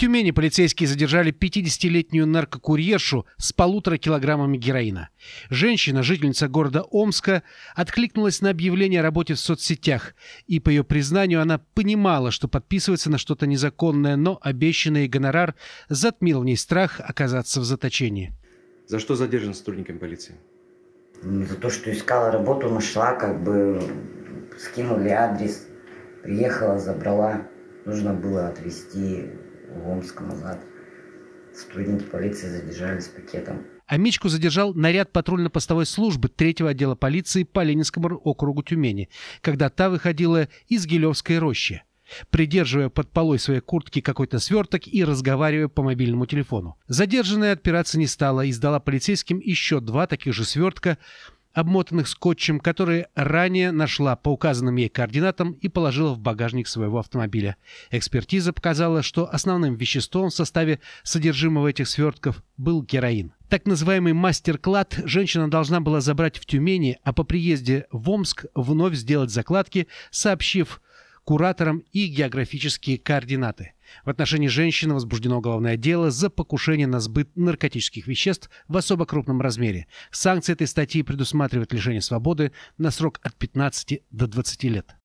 Тюмени полицейские задержали 50-летнюю наркокурьершу с полутора килограммами героина. Женщина, жительница города Омска, откликнулась на объявление о работе в соцсетях, и, по ее признанию, она понимала, что подписывается на что-то незаконное, но обещанный гонорар затмил в ней страх оказаться в заточении. За что задержан сотрудниками полиции? Ну, за то, что искала работу, нашла, как бы скинули адрес, приехала, забрала. Нужно было отвезти в Омск назад. Сотрудники полиции задержали с пакетом. А Мичку задержал наряд патрульно-постовой службы третьего отдела полиции по Ленинскому округу Тюмени, когда та выходила из Гилевской рощи придерживая под полой своей куртки какой-то сверток и разговаривая по мобильному телефону. Задержанная отпираться не стала и сдала полицейским еще два таких же свертка, обмотанных скотчем, которые ранее нашла по указанным ей координатам и положила в багажник своего автомобиля. Экспертиза показала, что основным веществом в составе содержимого этих свертков был героин. Так называемый мастер-клад женщина должна была забрать в Тюмени, а по приезде в Омск вновь сделать закладки, сообщив кураторам и географические координаты – в отношении женщины возбуждено уголовное дело за покушение на сбыт наркотических веществ в особо крупном размере. Санкции этой статьи предусматривают лишение свободы на срок от 15 до 20 лет.